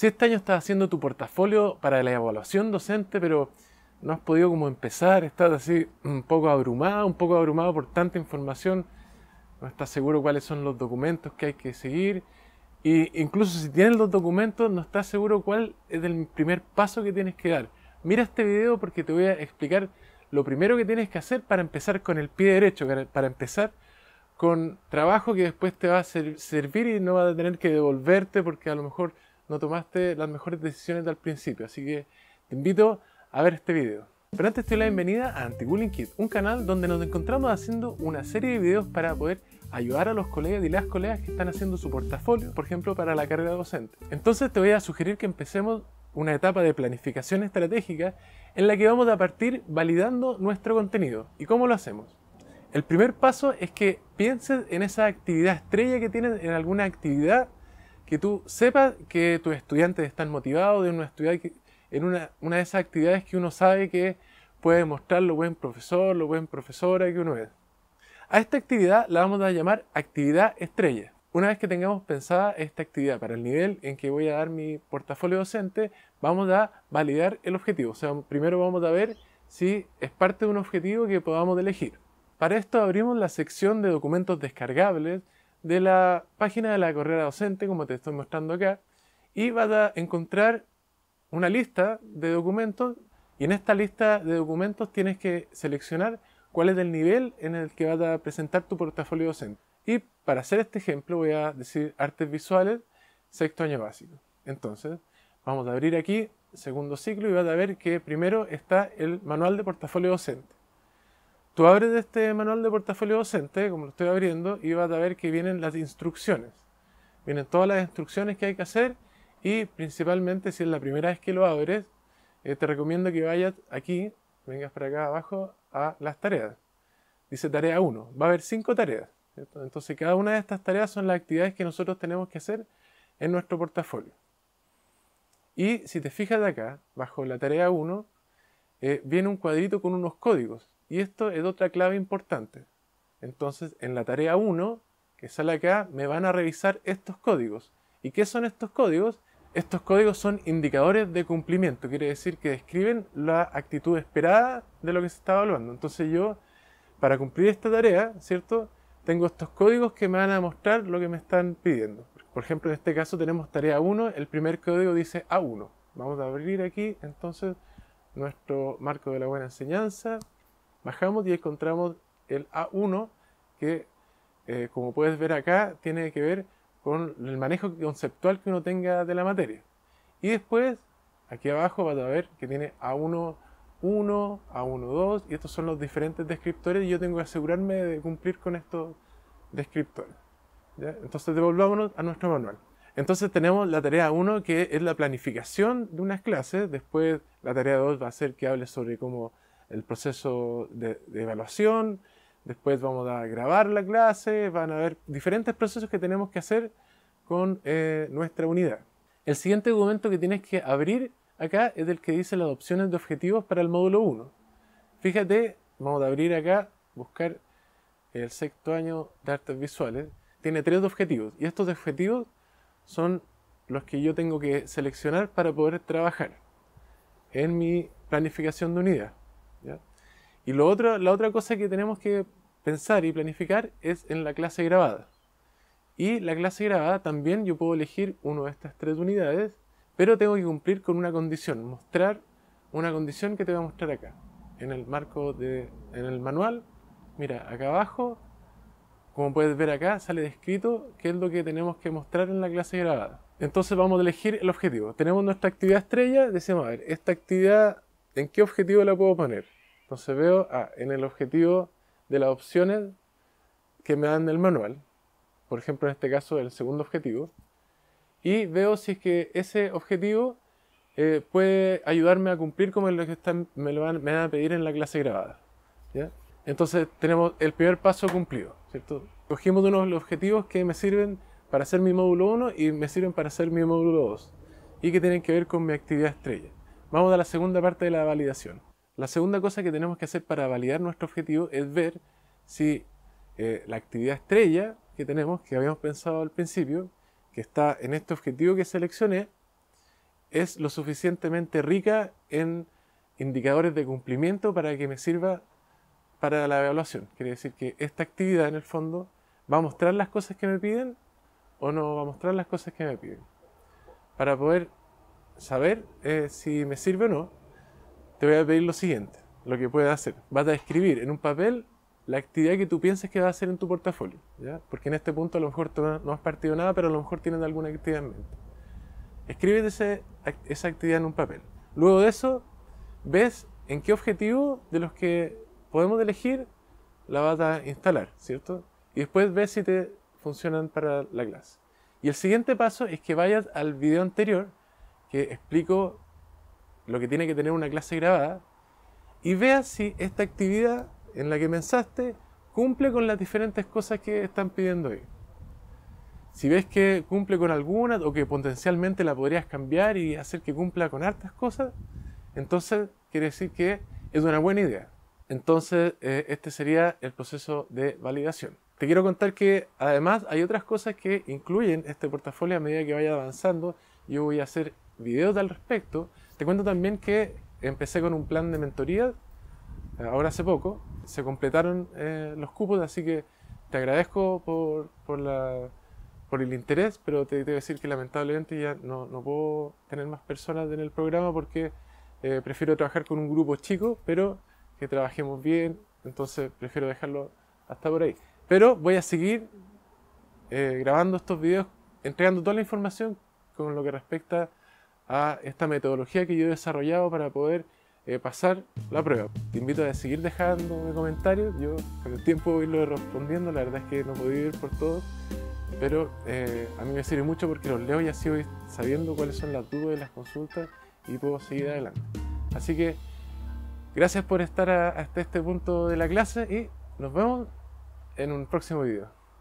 Si este año estás haciendo tu portafolio para la evaluación docente, pero no has podido como empezar, estás así un poco abrumado, un poco abrumado por tanta información, no estás seguro cuáles son los documentos que hay que seguir, e incluso si tienes los documentos, no estás seguro cuál es el primer paso que tienes que dar. Mira este video porque te voy a explicar lo primero que tienes que hacer para empezar con el pie derecho, para empezar con trabajo que después te va a servir y no va a tener que devolverte porque a lo mejor no tomaste las mejores decisiones al principio, así que te invito a ver este video. Pero antes te doy la bienvenida a anti Kit, un canal donde nos encontramos haciendo una serie de videos para poder ayudar a los colegas y las colegas que están haciendo su portafolio, por ejemplo, para la carrera docente. Entonces te voy a sugerir que empecemos una etapa de planificación estratégica en la que vamos a partir validando nuestro contenido. ¿Y cómo lo hacemos? El primer paso es que pienses en esa actividad estrella que tienes en alguna actividad que tú sepas que tus estudiantes están motivados de estudiar en una, de esas actividades que uno sabe que puede mostrar lo buen profesor, lo buen profesora que uno es. A esta actividad la vamos a llamar actividad estrella. Una vez que tengamos pensada esta actividad para el nivel en que voy a dar mi portafolio docente, vamos a validar el objetivo. O sea, primero vamos a ver si es parte de un objetivo que podamos elegir. Para esto abrimos la sección de documentos descargables de la página de la carrera docente, como te estoy mostrando acá, y vas a encontrar una lista de documentos y en esta lista de documentos tienes que seleccionar cuál es el nivel en el que vas a presentar tu portafolio docente. Y para hacer este ejemplo voy a decir artes visuales, sexto año básico. Entonces, vamos a abrir aquí segundo ciclo y vas a ver que primero está el manual de portafolio docente. Tú abres este manual de portafolio docente, como lo estoy abriendo, y vas a ver que vienen las instrucciones. Vienen todas las instrucciones que hay que hacer y principalmente si es la primera vez que lo abres, eh, te recomiendo que vayas aquí, vengas para acá abajo a las tareas. Dice tarea 1. Va a haber 5 tareas. Entonces cada una de estas tareas son las actividades que nosotros tenemos que hacer en nuestro portafolio. Y si te fijas de acá, bajo la tarea 1, eh, viene un cuadrito con unos códigos. Y esto es otra clave importante. Entonces, en la tarea 1, que sale acá, me van a revisar estos códigos. ¿Y qué son estos códigos? Estos códigos son indicadores de cumplimiento, quiere decir que describen la actitud esperada de lo que se está evaluando. Entonces yo, para cumplir esta tarea, ¿cierto? Tengo estos códigos que me van a mostrar lo que me están pidiendo. Por ejemplo, en este caso tenemos tarea 1, el primer código dice A1. Vamos a abrir aquí entonces nuestro marco de la buena enseñanza. Bajamos y encontramos el A1 que, eh, como puedes ver acá, tiene que ver con el manejo conceptual que uno tenga de la materia. Y después, aquí abajo vas a ver que tiene A1 1, 1 a 1 2 y estos son los diferentes descriptores y yo tengo que asegurarme de cumplir con estos descriptores. Entonces devolvámonos a nuestro manual. Entonces tenemos la tarea 1 que es la planificación de unas clases, después la tarea 2 va a ser que hable sobre cómo el proceso de, evaluación, después vamos a grabar la clase, van a haber diferentes procesos que tenemos que hacer con eh, nuestra unidad. El siguiente documento que tienes que abrir acá es el que dice las opciones de objetivos para el módulo 1. Fíjate, vamos a abrir acá, buscar el sexto año de artes visuales. Tiene tres objetivos y estos objetivos son los que yo tengo que seleccionar para poder trabajar en mi planificación de unidad. Y lo otro, la otra cosa que tenemos que pensar y planificar es en la clase grabada. Y la clase grabada también yo puedo elegir una de estas tres unidades, pero tengo que cumplir con una condición, mostrar una condición que te voy a mostrar acá. En el marco de, en el manual, mira, acá abajo, como puedes ver acá, sale descrito qué es lo que tenemos que mostrar en la clase grabada. Entonces vamos a elegir el objetivo. Tenemos nuestra actividad estrella, decimos, a ver, esta actividad en qué objetivo la puedo poner. Entonces veo ah, en el objetivo de las opciones que me dan el manual, por ejemplo en este caso el segundo objetivo, y veo si es que ese objetivo eh, puede ayudarme a cumplir como lo que están, me, lo van, me a pedir en la clase grabada. ¿ya? Entonces tenemos el primer paso cumplido, ¿cierto? Cogimos unos objetivos que me sirven para hacer mi módulo 1 y me sirven para hacer mi módulo 2 y que tienen que ver con mi actividad estrella. Vamos a la segunda parte de la validación. La segunda cosa que tenemos que hacer para validar nuestro objetivo es ver si eh, la actividad estrella que tenemos, que habíamos pensado al principio, que está en este objetivo que seleccioné, es lo suficientemente rica en indicadores de cumplimiento para que me sirva para la evaluación. Quiere decir que esta actividad en el fondo va a mostrar las cosas que me piden o no va a mostrar las cosas que me piden. Para poder saber eh, si me sirve o no, te voy a pedir lo siguiente, lo que puedes hacer. Vas a escribir en un papel la actividad que tú piensas que vas a hacer en tu portafolio, porque en este punto a lo mejor no has partido nada, pero a lo mejor tienes alguna actividad en mente. esa actividad en un papel. Luego de eso, ves en qué objetivo de los que podemos elegir la vas a instalar, ¿cierto? Y después ves si te funcionan para la clase. Y el siguiente paso es que vayas al video anterior que explico lo que tiene que tener una clase grabada y vea si esta actividad en la que pensaste cumple con las diferentes cosas que están pidiendo hoy. Si ves que cumple con algunas o que potencialmente la podrías cambiar y hacer que cumpla con hartas cosas, entonces quiere decir que es una buena idea. Entonces eh, este sería el proceso de validación. Te quiero contar que además hay otras cosas que incluyen este portafolio a medida que vaya avanzando. Yo voy a hacer videos al respecto. Te cuento también que empecé con un plan de mentoría, eh, ahora hace poco, se completaron eh, los cupos, así que te agradezco por, por, el interés, pero te debo decir que lamentablemente ya no, no, puedo tener más personas en el programa porque eh, prefiero trabajar con un grupo chico, pero que trabajemos bien, entonces prefiero dejarlo hasta por ahí. Pero voy a seguir grabando estos videos, entregando toda la información con lo que respecta a esta metodología que yo he desarrollado para poder eh, pasar la prueba. Te invito a seguir dejando comentarios, yo con el tiempo voy irlo respondiendo, la verdad es que no puedo ir por todos, pero eh, a mí me sirve mucho porque los leo y así voy sabiendo cuáles son las dudas y las consultas y puedo seguir adelante. Así que gracias por estar hasta este punto de la clase y nos vemos en un próximo video.